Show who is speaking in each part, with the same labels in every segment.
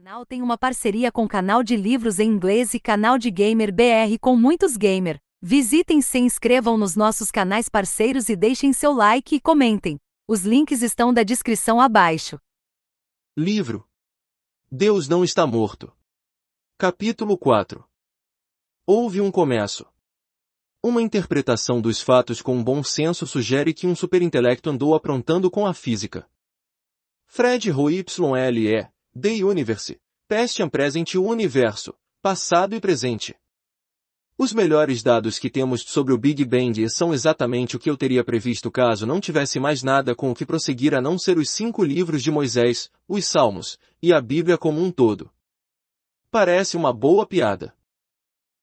Speaker 1: canal tem uma parceria com canal de livros em inglês e canal de gamer BR com muitos gamer. Visitem se inscrevam nos nossos canais parceiros e deixem seu like e comentem. Os links estão da descrição abaixo. Livro Deus não está morto. Capítulo 4 Houve um começo. Uma interpretação dos fatos com bom senso sugere que um superintelecto andou aprontando com a física. Fred YLE, The Universe, Past and Present o Universo, Passado e Presente. Os melhores dados que temos sobre o Big Bang são exatamente o que eu teria previsto caso não tivesse mais nada com o que prosseguir a não ser os cinco livros de Moisés, os Salmos, e a Bíblia como um todo. Parece uma boa piada.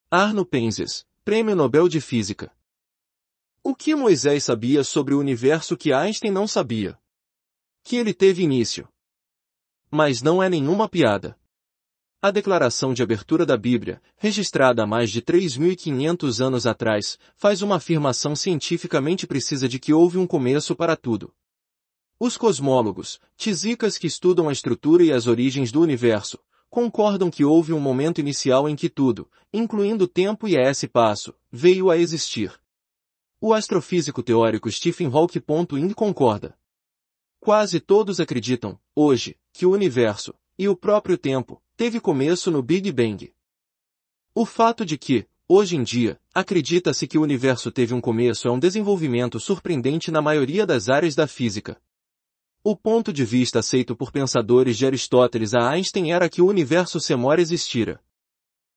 Speaker 1: Arno Penzias, Prêmio Nobel de Física. O que Moisés sabia sobre o universo que Einstein não sabia? Que ele teve início, mas não é nenhuma piada. A declaração de abertura da Bíblia, registrada há mais de 3.500 anos atrás, faz uma afirmação cientificamente precisa de que houve um começo para tudo. Os cosmólogos, tisicas que estudam a estrutura e as origens do universo, concordam que houve um momento inicial em que tudo, incluindo o tempo e a esse passo, veio a existir. O astrofísico teórico Stephen Hawking. concorda. Quase todos acreditam, hoje, que o universo, e o próprio tempo, teve começo no Big Bang. O fato de que, hoje em dia, acredita-se que o universo teve um começo é um desenvolvimento surpreendente na maioria das áreas da física. O ponto de vista aceito por pensadores de Aristóteles a Einstein era que o universo semora existira.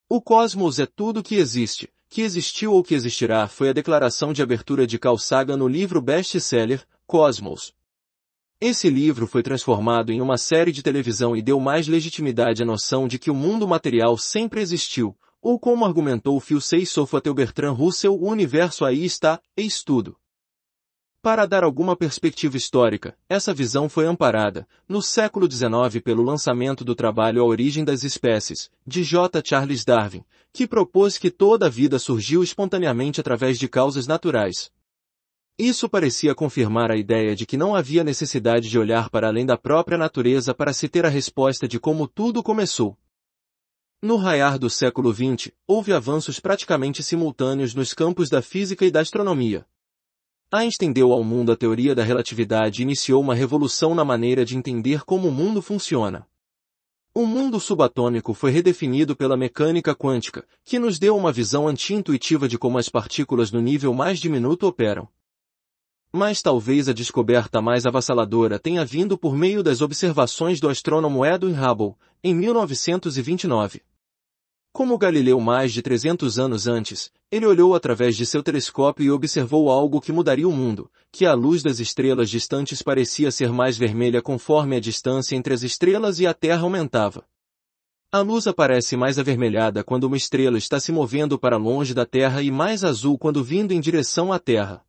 Speaker 1: O cosmos é tudo que existe, que existiu ou que existirá foi a declaração de abertura de Carl Sagan no livro best-seller Cosmos, esse livro foi transformado em uma série de televisão e deu mais legitimidade à noção de que o mundo material sempre existiu, ou como argumentou Phil Seysoff até Bertrand Russell, o universo aí está, eis tudo. Para dar alguma perspectiva histórica, essa visão foi amparada, no século XIX pelo lançamento do trabalho A Origem das Espécies, de J. Charles Darwin, que propôs que toda a vida surgiu espontaneamente através de causas naturais, isso parecia confirmar a ideia de que não havia necessidade de olhar para além da própria natureza para se ter a resposta de como tudo começou. No raiar do século XX, houve avanços praticamente simultâneos nos campos da física e da astronomia. Einstein deu ao mundo a teoria da relatividade e iniciou uma revolução na maneira de entender como o mundo funciona. O mundo subatômico foi redefinido pela mecânica quântica, que nos deu uma visão anti-intuitiva de como as partículas no nível mais diminuto operam. Mas talvez a descoberta mais avassaladora tenha vindo por meio das observações do astrônomo Edwin Hubble, em 1929. Como Galileu mais de 300 anos antes, ele olhou através de seu telescópio e observou algo que mudaria o mundo, que a luz das estrelas distantes parecia ser mais vermelha conforme a distância entre as estrelas e a Terra aumentava. A luz aparece mais avermelhada quando uma estrela está se movendo para longe da Terra e mais azul quando vindo em direção à Terra.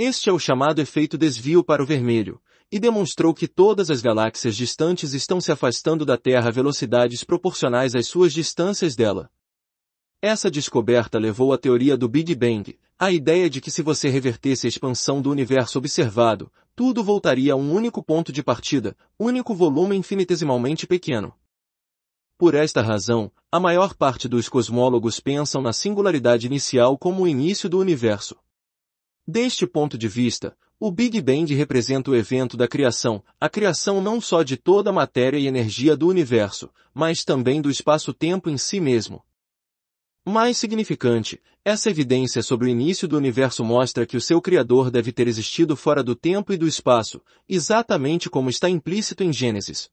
Speaker 1: Este é o chamado efeito desvio para o vermelho, e demonstrou que todas as galáxias distantes estão se afastando da Terra a velocidades proporcionais às suas distâncias dela. Essa descoberta levou à teoria do Big Bang, a ideia de que se você revertesse a expansão do universo observado, tudo voltaria a um único ponto de partida, único volume infinitesimalmente pequeno. Por esta razão, a maior parte dos cosmólogos pensam na singularidade inicial como o início do universo. Deste ponto de vista, o Big Bang representa o evento da criação, a criação não só de toda a matéria e energia do universo, mas também do espaço-tempo em si mesmo. Mais significante, essa evidência sobre o início do universo mostra que o seu criador deve ter existido fora do tempo e do espaço, exatamente como está implícito em Gênesis.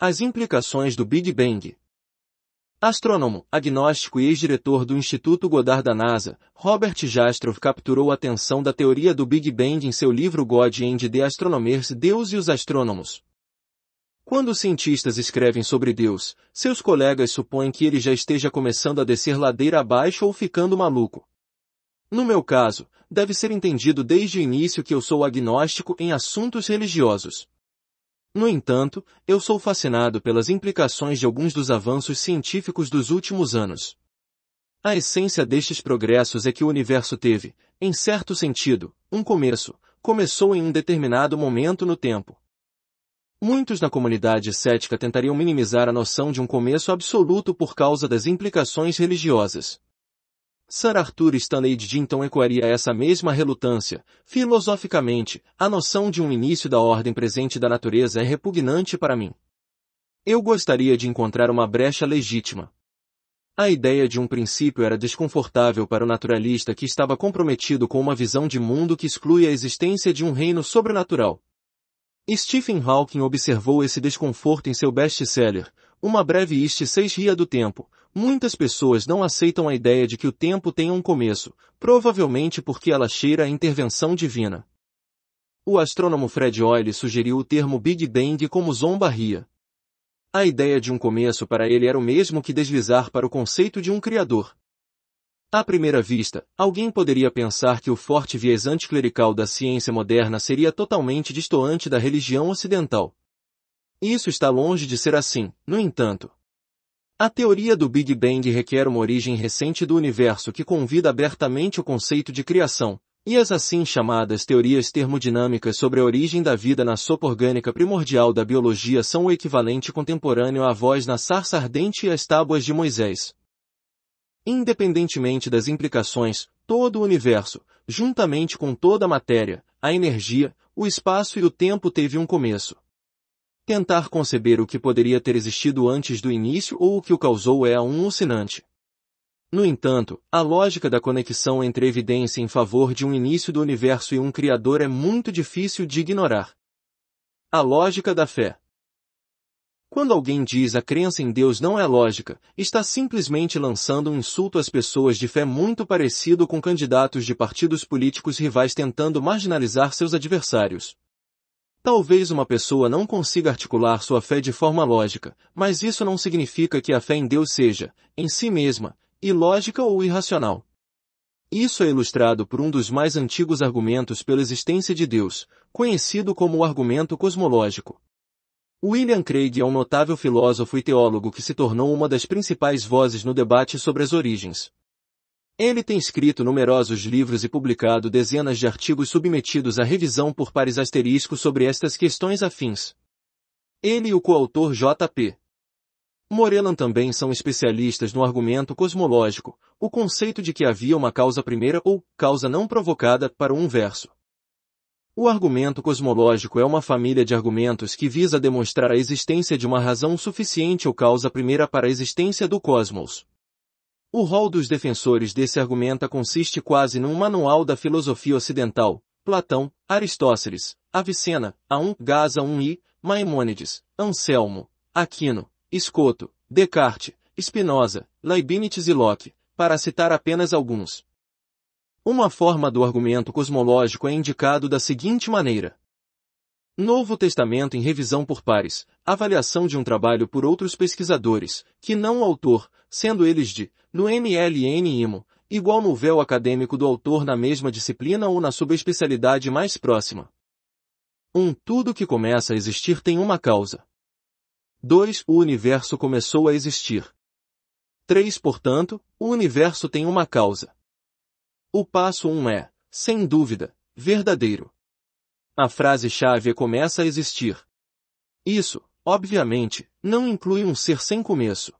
Speaker 1: As implicações do Big Bang Astrônomo, agnóstico e ex-diretor do Instituto Goddard da NASA, Robert Jastrow capturou a atenção da teoria do Big Bang em seu livro God and the Astronomers Deus e os Astrônomos. Quando os cientistas escrevem sobre Deus, seus colegas supõem que ele já esteja começando a descer ladeira abaixo ou ficando maluco. No meu caso, deve ser entendido desde o início que eu sou agnóstico em assuntos religiosos. No entanto, eu sou fascinado pelas implicações de alguns dos avanços científicos dos últimos anos. A essência destes progressos é que o universo teve, em certo sentido, um começo, começou em um determinado momento no tempo. Muitos na comunidade cética tentariam minimizar a noção de um começo absoluto por causa das implicações religiosas. Sir Arthur Stanley Dinton ecoaria essa mesma relutância. Filosoficamente, a noção de um início da ordem presente da natureza é repugnante para mim. Eu gostaria de encontrar uma brecha legítima. A ideia de um princípio era desconfortável para o naturalista que estava comprometido com uma visão de mundo que exclui a existência de um reino sobrenatural. Stephen Hawking observou esse desconforto em seu best-seller, Uma Breve Isto Seis Ria do Tempo, Muitas pessoas não aceitam a ideia de que o tempo tem um começo, provavelmente porque ela cheira a intervenção divina. O astrônomo Fred Hoyle sugeriu o termo Big Bang como zombarria. A ideia de um começo para ele era o mesmo que deslizar para o conceito de um criador. À primeira vista, alguém poderia pensar que o forte viés anticlerical da ciência moderna seria totalmente distoante da religião ocidental. Isso está longe de ser assim, no entanto, a teoria do Big Bang requer uma origem recente do universo que convida abertamente o conceito de criação, e as assim chamadas teorias termodinâmicas sobre a origem da vida na sopa orgânica primordial da biologia são o equivalente contemporâneo à voz na sarça ardente e às tábuas de Moisés. Independentemente das implicações, todo o universo, juntamente com toda a matéria, a energia, o espaço e o tempo teve um começo. Tentar conceber o que poderia ter existido antes do início ou o que o causou é um alucinante. No entanto, a lógica da conexão entre evidência em favor de um início do universo e um criador é muito difícil de ignorar. A lógica da fé. Quando alguém diz a crença em Deus não é lógica, está simplesmente lançando um insulto às pessoas de fé muito parecido com candidatos de partidos políticos rivais tentando marginalizar seus adversários. Talvez uma pessoa não consiga articular sua fé de forma lógica, mas isso não significa que a fé em Deus seja, em si mesma, ilógica ou irracional. Isso é ilustrado por um dos mais antigos argumentos pela existência de Deus, conhecido como o argumento cosmológico. William Craig é um notável filósofo e teólogo que se tornou uma das principais vozes no debate sobre as origens, ele tem escrito numerosos livros e publicado dezenas de artigos submetidos à revisão por pares asterisco sobre estas questões afins. Ele e o coautor J.P. Moreland também são especialistas no argumento cosmológico, o conceito de que havia uma causa primeira ou causa não provocada para um verso. O argumento cosmológico é uma família de argumentos que visa demonstrar a existência de uma razão suficiente ou causa primeira para a existência do cosmos. O rol dos defensores desse argumento consiste quase num manual da filosofia ocidental, Platão, Aristóteles, Avicena, A1, Gaza 1 e, Maimônides, Anselmo, Aquino, Escoto, Descartes, Spinoza, Leibniz e Locke, para citar apenas alguns. Uma forma do argumento cosmológico é indicado da seguinte maneira. Novo Testamento em revisão por pares, avaliação de um trabalho por outros pesquisadores, que não o autor, sendo eles de, no MLN IMO, igual no véu acadêmico do autor na mesma disciplina ou na subespecialidade mais próxima. 1. Um, tudo que começa a existir tem uma causa. 2. O universo começou a existir. 3. Portanto, o universo tem uma causa. O passo 1 um é, sem dúvida, verdadeiro a frase-chave começa a existir. Isso, obviamente, não inclui um ser sem começo.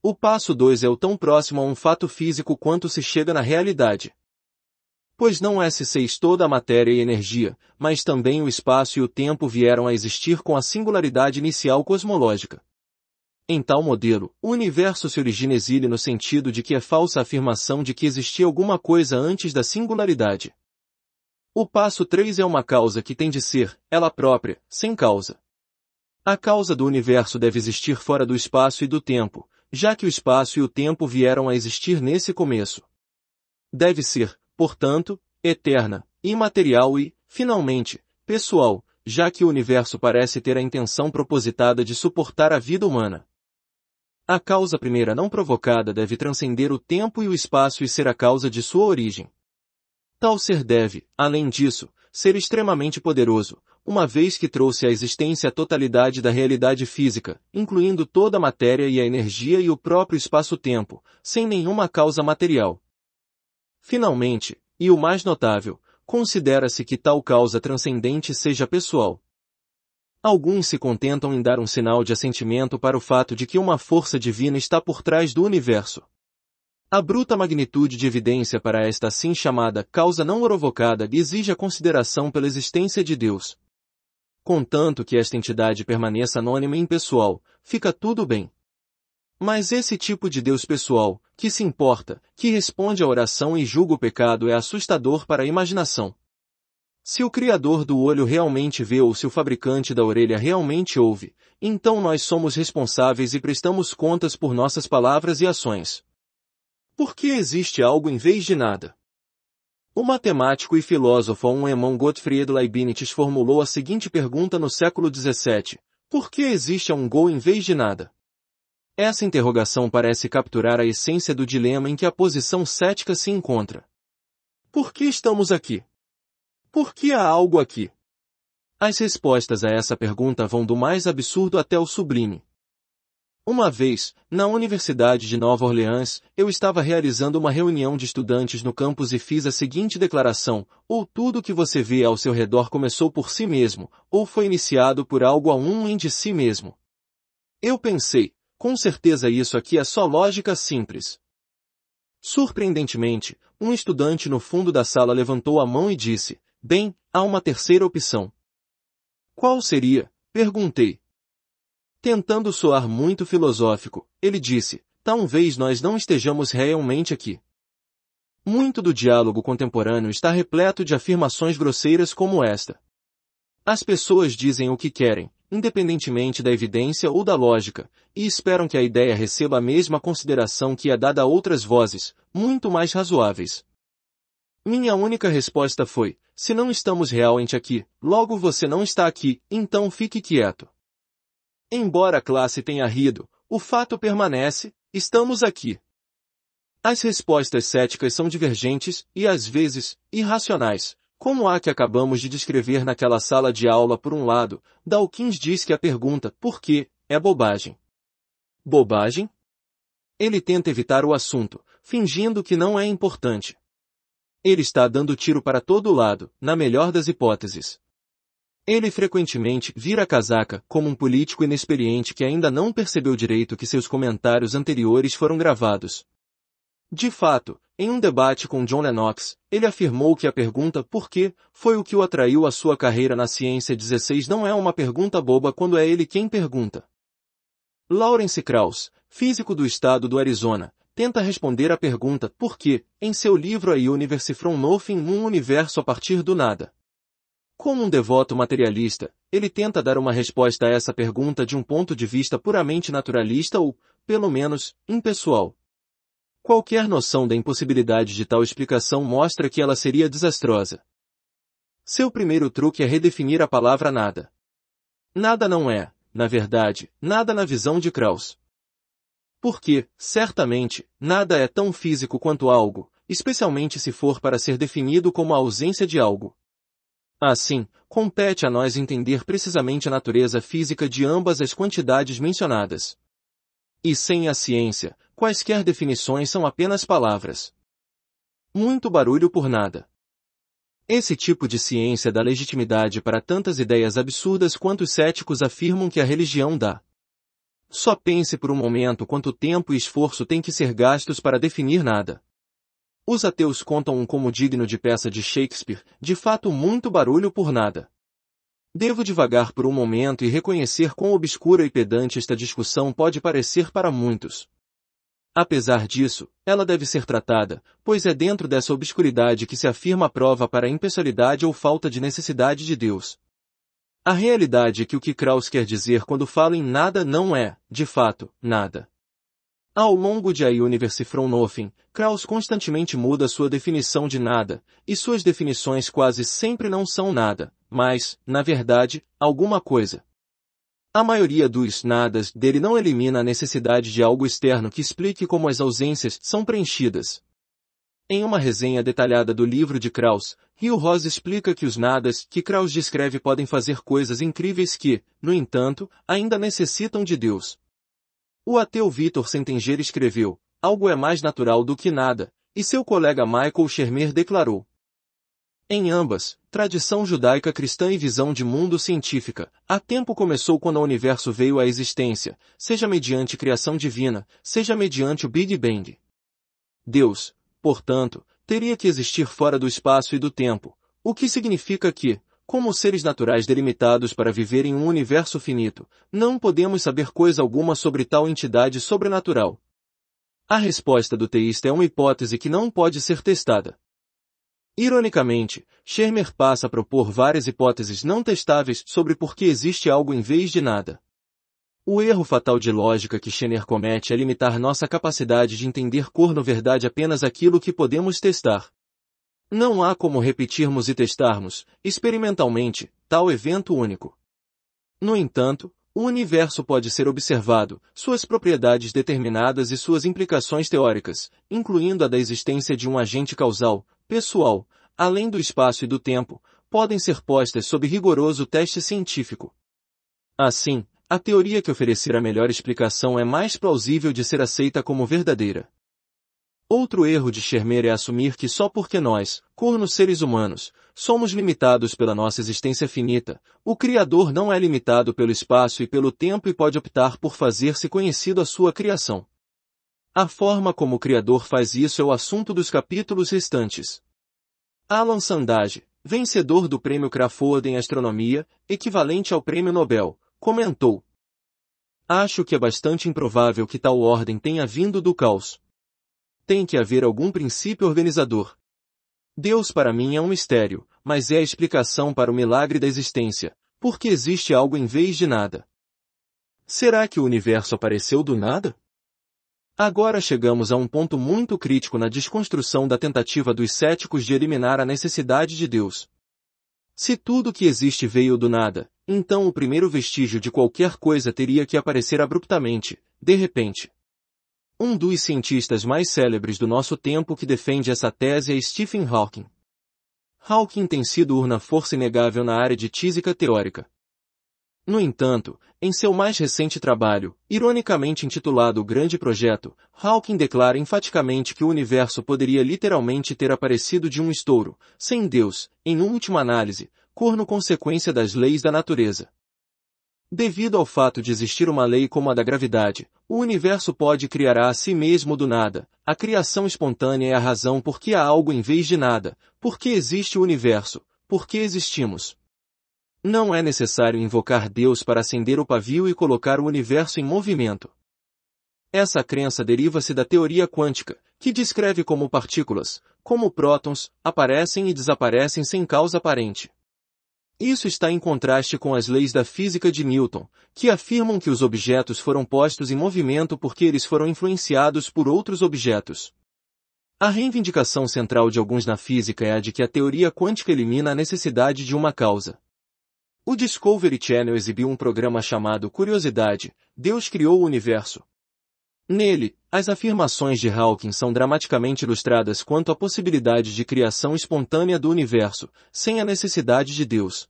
Speaker 1: O passo 2 é o tão próximo a um fato físico quanto se chega na realidade. Pois não é S6 toda a matéria e energia, mas também o espaço e o tempo vieram a existir com a singularidade inicial cosmológica. Em tal modelo, o universo se origina exílio no sentido de que é falsa a afirmação de que existia alguma coisa antes da singularidade. O passo 3 é uma causa que tem de ser, ela própria, sem causa. A causa do universo deve existir fora do espaço e do tempo, já que o espaço e o tempo vieram a existir nesse começo. Deve ser, portanto, eterna, imaterial e, finalmente, pessoal, já que o universo parece ter a intenção propositada de suportar a vida humana. A causa primeira não provocada deve transcender o tempo e o espaço e ser a causa de sua origem. Tal ser deve, além disso, ser extremamente poderoso, uma vez que trouxe à existência a totalidade da realidade física, incluindo toda a matéria e a energia e o próprio espaço-tempo, sem nenhuma causa material. Finalmente, e o mais notável, considera-se que tal causa transcendente seja pessoal. Alguns se contentam em dar um sinal de assentimento para o fato de que uma força divina está por trás do universo, a bruta magnitude de evidência para esta assim chamada causa não provocada exige a consideração pela existência de Deus. Contanto que esta entidade permaneça anônima e impessoal, fica tudo bem. Mas esse tipo de Deus pessoal, que se importa, que responde à oração e julga o pecado é assustador para a imaginação. Se o criador do olho realmente vê ou se o fabricante da orelha realmente ouve, então nós somos responsáveis e prestamos contas por nossas palavras e ações. Por que existe algo em vez de nada? O matemático e filósofo alemão Gottfried Leibniz formulou a seguinte pergunta no século XVII. Por que existe um gol em vez de nada? Essa interrogação parece capturar a essência do dilema em que a posição cética se encontra. Por que estamos aqui? Por que há algo aqui? As respostas a essa pergunta vão do mais absurdo até o sublime, uma vez, na Universidade de Nova Orleans, eu estava realizando uma reunião de estudantes no campus e fiz a seguinte declaração, ou tudo o que você vê ao seu redor começou por si mesmo, ou foi iniciado por algo a um em de si mesmo. Eu pensei, com certeza isso aqui é só lógica simples. Surpreendentemente, um estudante no fundo da sala levantou a mão e disse, bem, há uma terceira opção. Qual seria? Perguntei. Tentando soar muito filosófico, ele disse, talvez nós não estejamos realmente aqui. Muito do diálogo contemporâneo está repleto de afirmações grosseiras como esta. As pessoas dizem o que querem, independentemente da evidência ou da lógica, e esperam que a ideia receba a mesma consideração que é dada a outras vozes, muito mais razoáveis. Minha única resposta foi, se não estamos realmente aqui, logo você não está aqui, então fique quieto. Embora a classe tenha rido, o fato permanece, estamos aqui. As respostas céticas são divergentes e às vezes irracionais, como a que acabamos de descrever naquela sala de aula por um lado, Dawkins diz que a pergunta por que é bobagem. Bobagem? Ele tenta evitar o assunto, fingindo que não é importante. Ele está dando tiro para todo lado, na melhor das hipóteses. Ele frequentemente vira casaca como um político inexperiente que ainda não percebeu direito que seus comentários anteriores foram gravados. De fato, em um debate com John Lennox, ele afirmou que a pergunta por que foi o que o atraiu à sua carreira na ciência 16 não é uma pergunta boba quando é ele quem pergunta. Lawrence Krauss, físico do estado do Arizona, tenta responder à pergunta por que, em seu livro A Universe from Nothing num universo a partir do nada. Como um devoto materialista, ele tenta dar uma resposta a essa pergunta de um ponto de vista puramente naturalista ou, pelo menos, impessoal. Qualquer noção da impossibilidade de tal explicação mostra que ela seria desastrosa. Seu primeiro truque é redefinir a palavra nada. Nada não é, na verdade, nada na visão de Krauss. Porque, certamente, nada é tão físico quanto algo, especialmente se for para ser definido como a ausência de algo. Assim, compete a nós entender precisamente a natureza física de ambas as quantidades mencionadas. E sem a ciência, quaisquer definições são apenas palavras. Muito barulho por nada. Esse tipo de ciência dá legitimidade para tantas ideias absurdas quanto os céticos afirmam que a religião dá. Só pense por um momento quanto tempo e esforço tem que ser gastos para definir nada. Os ateus contam um como digno de peça de Shakespeare, de fato muito barulho por nada. Devo devagar por um momento e reconhecer quão obscura e pedante esta discussão pode parecer para muitos. Apesar disso, ela deve ser tratada, pois é dentro dessa obscuridade que se afirma a prova para a impessoalidade ou falta de necessidade de Deus. A realidade é que o que Krauss quer dizer quando fala em nada não é, de fato, nada. Ao longo de A Nothing, Krauss constantemente muda sua definição de nada, e suas definições quase sempre não são nada, mas, na verdade, alguma coisa. A maioria dos nadas dele não elimina a necessidade de algo externo que explique como as ausências são preenchidas. Em uma resenha detalhada do livro de Krauss, Rio Ross explica que os nadas que Krauss descreve podem fazer coisas incríveis que, no entanto, ainda necessitam de Deus. O ateu Vitor Sentenger escreveu, algo é mais natural do que nada, e seu colega Michael Shermer declarou. Em ambas, tradição judaica cristã e visão de mundo científica, a tempo começou quando o universo veio à existência, seja mediante criação divina, seja mediante o Big Bang. Deus, portanto, teria que existir fora do espaço e do tempo, o que significa que, como seres naturais delimitados para viver em um universo finito, não podemos saber coisa alguma sobre tal entidade sobrenatural. A resposta do teísta é uma hipótese que não pode ser testada. Ironicamente, Schermer passa a propor várias hipóteses não testáveis sobre por que existe algo em vez de nada. O erro fatal de lógica que Schermer comete é limitar nossa capacidade de entender cor no verdade apenas aquilo que podemos testar. Não há como repetirmos e testarmos, experimentalmente, tal evento único. No entanto, o universo pode ser observado, suas propriedades determinadas e suas implicações teóricas, incluindo a da existência de um agente causal, pessoal, além do espaço e do tempo, podem ser postas sob rigoroso teste científico. Assim, a teoria que oferecer a melhor explicação é mais plausível de ser aceita como verdadeira. Outro erro de Shermer é assumir que só porque nós, cornos seres humanos, somos limitados pela nossa existência finita, o Criador não é limitado pelo espaço e pelo tempo e pode optar por fazer-se conhecido a sua criação. A forma como o Criador faz isso é o assunto dos capítulos restantes. Alan Sandage, vencedor do Prêmio Crawford em Astronomia, equivalente ao Prêmio Nobel, comentou. Acho que é bastante improvável que tal ordem tenha vindo do caos tem que haver algum princípio organizador. Deus para mim é um mistério, mas é a explicação para o milagre da existência, porque existe algo em vez de nada. Será que o universo apareceu do nada? Agora chegamos a um ponto muito crítico na desconstrução da tentativa dos céticos de eliminar a necessidade de Deus. Se tudo que existe veio do nada, então o primeiro vestígio de qualquer coisa teria que aparecer abruptamente, de repente. Um dos cientistas mais célebres do nosso tempo que defende essa tese é Stephen Hawking. Hawking tem sido urna força inegável na área de física teórica. No entanto, em seu mais recente trabalho, ironicamente intitulado O Grande Projeto, Hawking declara enfaticamente que o universo poderia literalmente ter aparecido de um estouro, sem Deus, em última análise, corno consequência das leis da natureza. Devido ao fato de existir uma lei como a da gravidade, o universo pode criar a si mesmo do nada. A criação espontânea é a razão por que há algo em vez de nada, por que existe o universo, por que existimos. Não é necessário invocar Deus para acender o pavio e colocar o universo em movimento. Essa crença deriva-se da teoria quântica, que descreve como partículas, como prótons, aparecem e desaparecem sem causa aparente. Isso está em contraste com as leis da física de Newton, que afirmam que os objetos foram postos em movimento porque eles foram influenciados por outros objetos. A reivindicação central de alguns na física é a de que a teoria quântica elimina a necessidade de uma causa. O Discovery Channel exibiu um programa chamado Curiosidade, Deus criou o universo, Nele, as afirmações de Hawking são dramaticamente ilustradas quanto à possibilidade de criação espontânea do universo, sem a necessidade de Deus.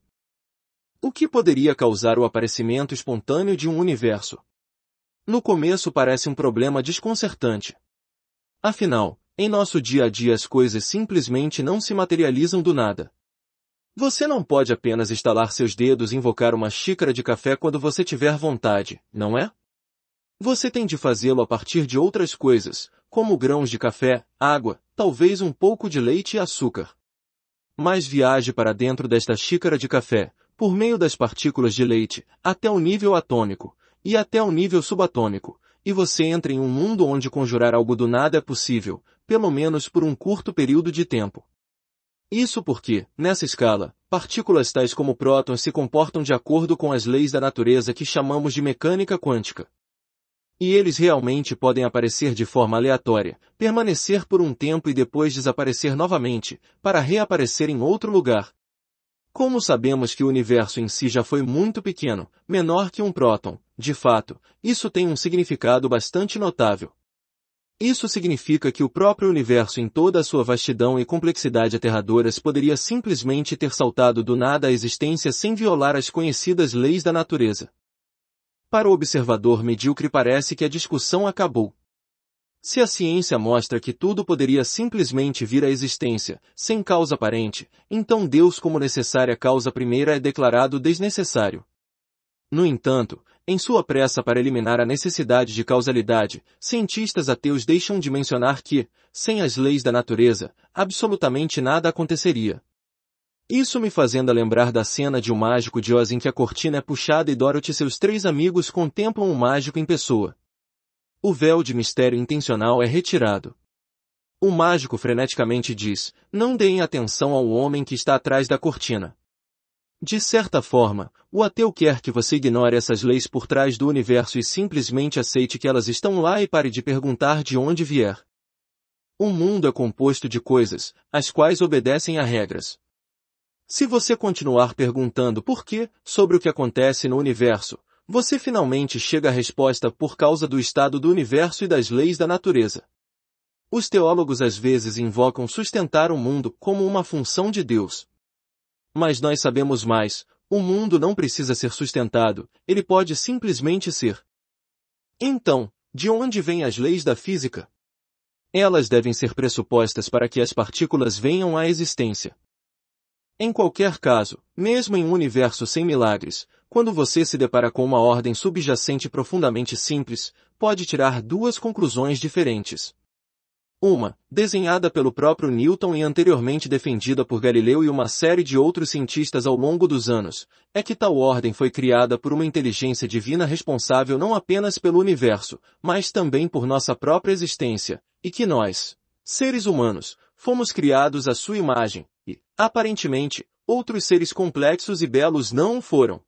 Speaker 1: O que poderia causar o aparecimento espontâneo de um universo? No começo parece um problema desconcertante. Afinal, em nosso dia a dia as coisas simplesmente não se materializam do nada. Você não pode apenas estalar seus dedos e invocar uma xícara de café quando você tiver vontade, não é? Você tem de fazê-lo a partir de outras coisas, como grãos de café, água, talvez um pouco de leite e açúcar. Mas viaje para dentro desta xícara de café, por meio das partículas de leite, até o nível atômico, e até o nível subatômico, e você entra em um mundo onde conjurar algo do nada é possível, pelo menos por um curto período de tempo. Isso porque, nessa escala, partículas tais como prótons se comportam de acordo com as leis da natureza que chamamos de mecânica quântica. E eles realmente podem aparecer de forma aleatória, permanecer por um tempo e depois desaparecer novamente, para reaparecer em outro lugar. Como sabemos que o universo em si já foi muito pequeno, menor que um próton, de fato, isso tem um significado bastante notável. Isso significa que o próprio universo em toda a sua vastidão e complexidade aterradoras poderia simplesmente ter saltado do nada à existência sem violar as conhecidas leis da natureza. Para o observador medíocre parece que a discussão acabou. Se a ciência mostra que tudo poderia simplesmente vir à existência, sem causa aparente, então Deus como necessária causa primeira é declarado desnecessário. No entanto, em sua pressa para eliminar a necessidade de causalidade, cientistas ateus deixam de mencionar que, sem as leis da natureza, absolutamente nada aconteceria. Isso me fazendo lembrar da cena de O Mágico de Oz em que a cortina é puxada e Dorothy e seus três amigos contemplam o mágico em pessoa. O véu de mistério intencional é retirado. O mágico freneticamente diz, não deem atenção ao homem que está atrás da cortina. De certa forma, o ateu quer que você ignore essas leis por trás do universo e simplesmente aceite que elas estão lá e pare de perguntar de onde vier. O mundo é composto de coisas, as quais obedecem a regras. Se você continuar perguntando por quê sobre o que acontece no universo, você finalmente chega à resposta por causa do estado do universo e das leis da natureza. Os teólogos às vezes invocam sustentar o mundo como uma função de Deus. Mas nós sabemos mais, o mundo não precisa ser sustentado, ele pode simplesmente ser. Então, de onde vêm as leis da física? Elas devem ser pressupostas para que as partículas venham à existência. Em qualquer caso, mesmo em um universo sem milagres, quando você se depara com uma ordem subjacente profundamente simples, pode tirar duas conclusões diferentes. Uma, desenhada pelo próprio Newton e anteriormente defendida por Galileu e uma série de outros cientistas ao longo dos anos, é que tal ordem foi criada por uma inteligência divina responsável não apenas pelo universo, mas também por nossa própria existência, e que nós, seres humanos, Fomos criados à sua imagem, e, aparentemente, outros seres complexos e belos não o foram.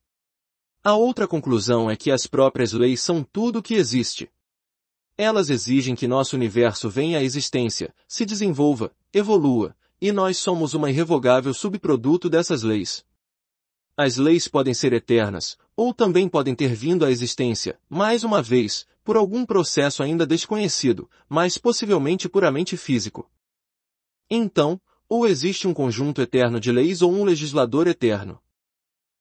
Speaker 1: A outra conclusão é que as próprias leis são tudo o que existe. Elas exigem que nosso universo venha à existência, se desenvolva, evolua, e nós somos uma irrevogável subproduto dessas leis. As leis podem ser eternas, ou também podem ter vindo à existência, mais uma vez, por algum processo ainda desconhecido, mas possivelmente puramente físico. Então, ou existe um conjunto eterno de leis ou um legislador eterno.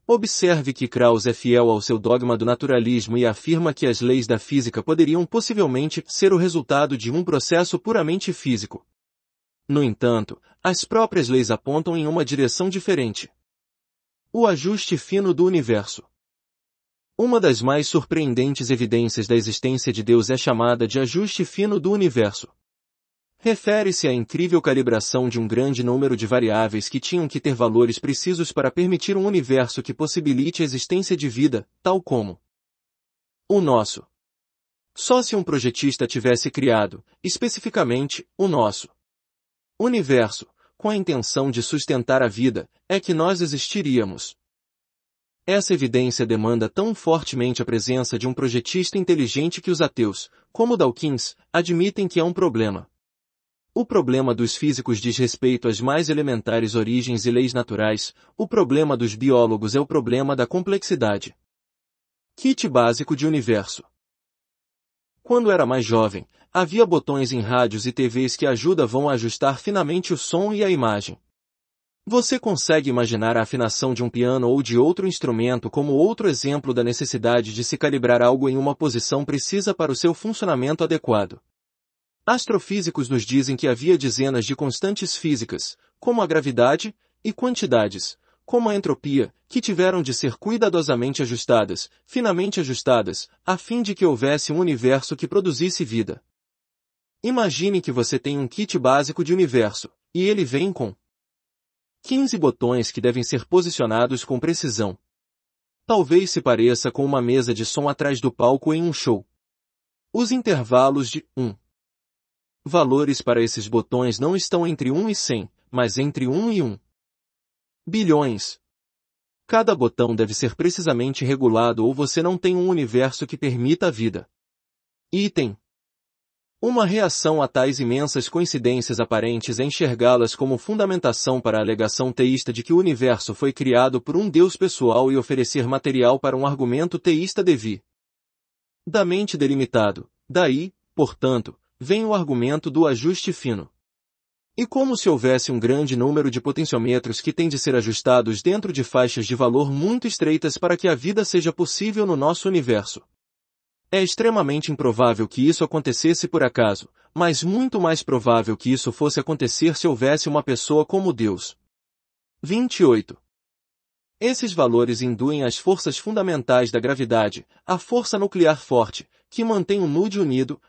Speaker 1: Observe que Krauss é fiel ao seu dogma do naturalismo e afirma que as leis da física poderiam possivelmente ser o resultado de um processo puramente físico. No entanto, as próprias leis apontam em uma direção diferente. O ajuste fino do universo. Uma das mais surpreendentes evidências da existência de Deus é chamada de ajuste fino do universo. Refere-se à incrível calibração de um grande número de variáveis que tinham que ter valores precisos para permitir um universo que possibilite a existência de vida, tal como o nosso. Só se um projetista tivesse criado, especificamente, o nosso universo, com a intenção de sustentar a vida, é que nós existiríamos. Essa evidência demanda tão fortemente a presença de um projetista inteligente que os ateus, como Dawkins, admitem que é um problema. O problema dos físicos diz respeito às mais elementares origens e leis naturais, o problema dos biólogos é o problema da complexidade. Kit básico de universo. Quando era mais jovem, havia botões em rádios e TVs que ajudavam a ajustar finamente o som e a imagem. Você consegue imaginar a afinação de um piano ou de outro instrumento como outro exemplo da necessidade de se calibrar algo em uma posição precisa para o seu funcionamento adequado. Astrofísicos nos dizem que havia dezenas de constantes físicas, como a gravidade, e quantidades, como a entropia, que tiveram de ser cuidadosamente ajustadas, finamente ajustadas, a fim de que houvesse um universo que produzisse vida. Imagine que você tem um kit básico de universo, e ele vem com 15 botões que devem ser posicionados com precisão. Talvez se pareça com uma mesa de som atrás do palco em um show. Os intervalos de 1, Valores para esses botões não estão entre 1 e 100, mas entre 1 e 1 bilhões. Cada botão deve ser precisamente regulado ou você não tem um universo que permita a vida. Item. Uma reação a tais imensas coincidências aparentes é enxergá-las como fundamentação para a alegação teísta de que o universo foi criado por um Deus pessoal e oferecer material para um argumento teísta devi. Da mente delimitado. Daí, portanto, vem o argumento do ajuste fino. E como se houvesse um grande número de potenciômetros que têm de ser ajustados dentro de faixas de valor muito estreitas para que a vida seja possível no nosso universo. É extremamente improvável que isso acontecesse por acaso, mas muito mais provável que isso fosse acontecer se houvesse uma pessoa como Deus. 28. Esses valores induem as forças fundamentais da gravidade, a força nuclear forte, que mantém o nude unido,